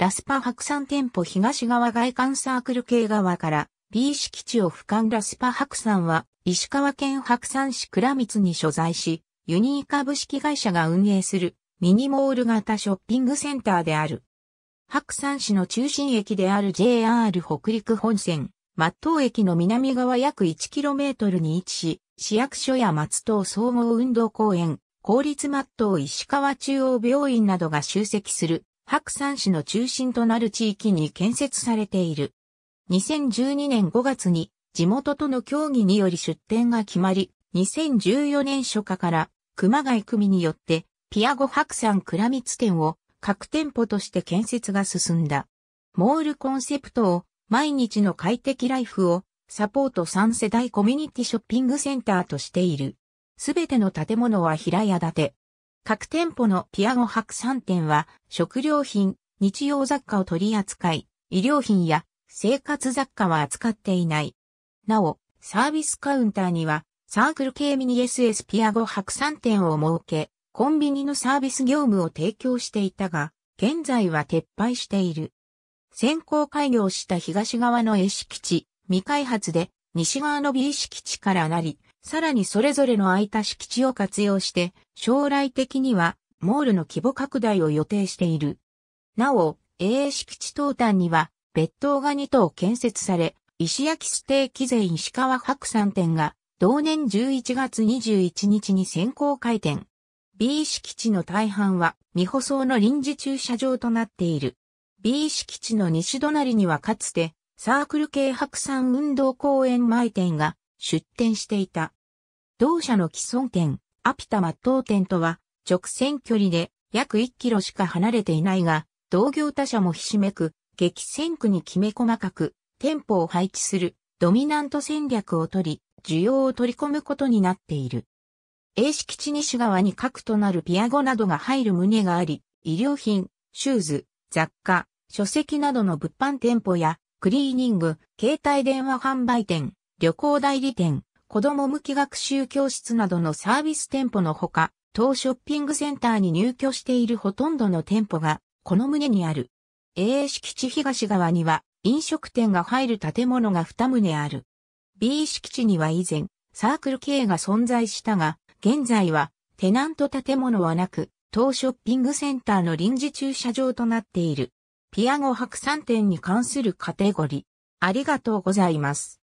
ラスパ白山店舗東側外観サークル系側から B 敷地を俯瞰ラスパ白山は石川県白山市倉光に所在し、ユニー株式会社が運営するミニモール型ショッピングセンターである。白山市の中心駅である JR 北陸本線、松東駅の南側約 1km に位置し、市役所や松東総合運動公園、公立松東石川中央病院などが集積する白山市の中心となる地域に建設されている。2012年5月に地元との協議により出店が決まり、2014年初夏から熊谷組によってピアゴ白山倉光店を各店舗として建設が進んだ。モールコンセプトを毎日の快適ライフをサポート3世代コミュニティショッピングセンターとしている。すべての建物は平屋建て、各店舗のピアゴ白山店は、食料品、日用雑貨を取り扱い、医療品や生活雑貨は扱っていない。なお、サービスカウンターには、サークル系ミニ SS ピアゴ白山店を設け、コンビニのサービス業務を提供していたが、現在は撤廃している。先行開業した東側の A 敷地、未開発で、西側の B 敷地からなり、さらにそれぞれの空いた敷地を活用して、将来的には、モールの規模拡大を予定している。なお、A 敷地東端には、別棟が2棟建設され、石焼ステーキ税石川白山店が、同年11月21日に先行開店。B 敷地の大半は未舗装の臨時駐車場となっている。B 敷地の西隣にはかつてサークル系白山運動公園前店が出店していた。同社の既存店、アピタマット店とは、直線距離で約1キロしか離れていないが、同業他社もひしめく、激戦区にきめ細かく、店舗を配置する、ドミナント戦略を取り、需要を取り込むことになっている。A 敷地西側に核となるピアゴなどが入る旨があり、衣料品、シューズ、雑貨、書籍などの物販店舗や、クリーニング、携帯電話販売店、旅行代理店、子供向き学習教室などのサービス店舗のほか、当ショッピングセンターに入居しているほとんどの店舗が、この棟にある。A 敷地東側には、飲食店が入る建物が2棟ある。B 敷地には以前、サークル系が存在したが、現在は、テナント建物はなく、当ショッピングセンターの臨時駐車場となっている。ピアゴ白山店に関するカテゴリー。ありがとうございます。